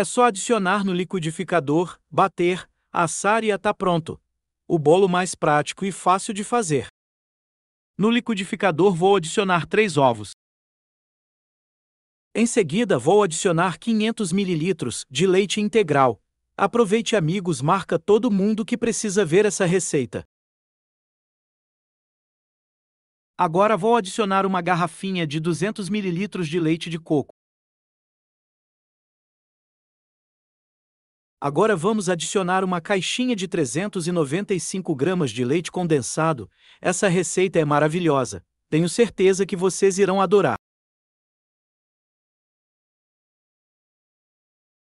É só adicionar no liquidificador, bater, assar e está pronto. O bolo mais prático e fácil de fazer. No liquidificador vou adicionar 3 ovos. Em seguida vou adicionar 500 ml de leite integral. Aproveite amigos, marca todo mundo que precisa ver essa receita. Agora vou adicionar uma garrafinha de 200 ml de leite de coco. Agora vamos adicionar uma caixinha de 395 gramas de leite condensado. Essa receita é maravilhosa. Tenho certeza que vocês irão adorar.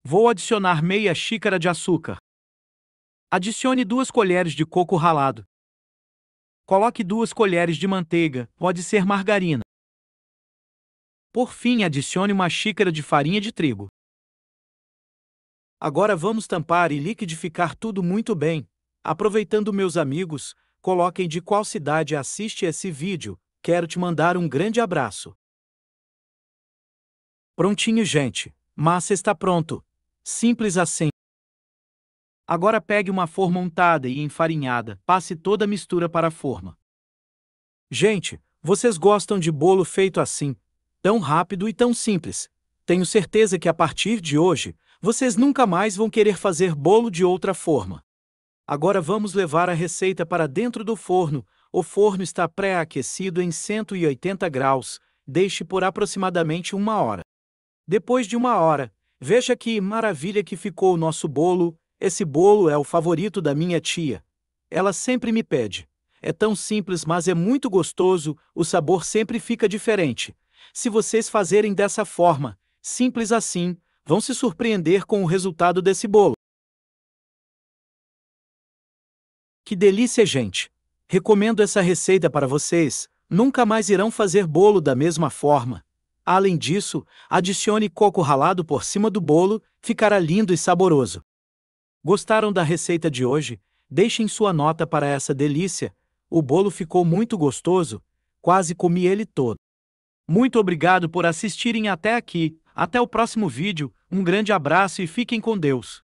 Vou adicionar meia xícara de açúcar. Adicione duas colheres de coco ralado. Coloque duas colheres de manteiga, pode ser margarina. Por fim, adicione uma xícara de farinha de trigo. Agora vamos tampar e liquidificar tudo muito bem. Aproveitando meus amigos, coloquem de qual cidade assiste esse vídeo. Quero te mandar um grande abraço. Prontinho, gente. Massa está pronto. Simples assim. Agora pegue uma forma untada e enfarinhada. Passe toda a mistura para a forma. Gente, vocês gostam de bolo feito assim? Tão rápido e tão simples. Tenho certeza que a partir de hoje, vocês nunca mais vão querer fazer bolo de outra forma. Agora vamos levar a receita para dentro do forno. O forno está pré-aquecido em 180 graus, deixe por aproximadamente uma hora. Depois de uma hora, veja que maravilha que ficou o nosso bolo. Esse bolo é o favorito da minha tia. Ela sempre me pede. É tão simples, mas é muito gostoso, o sabor sempre fica diferente. Se vocês fazerem dessa forma, simples assim, vão se surpreender com o resultado desse bolo. Que delícia, gente! Recomendo essa receita para vocês. Nunca mais irão fazer bolo da mesma forma. Além disso, adicione coco ralado por cima do bolo, ficará lindo e saboroso. Gostaram da receita de hoje? Deixem sua nota para essa delícia. O bolo ficou muito gostoso, quase comi ele todo. Muito obrigado por assistirem até aqui. Até o próximo vídeo, um grande abraço e fiquem com Deus.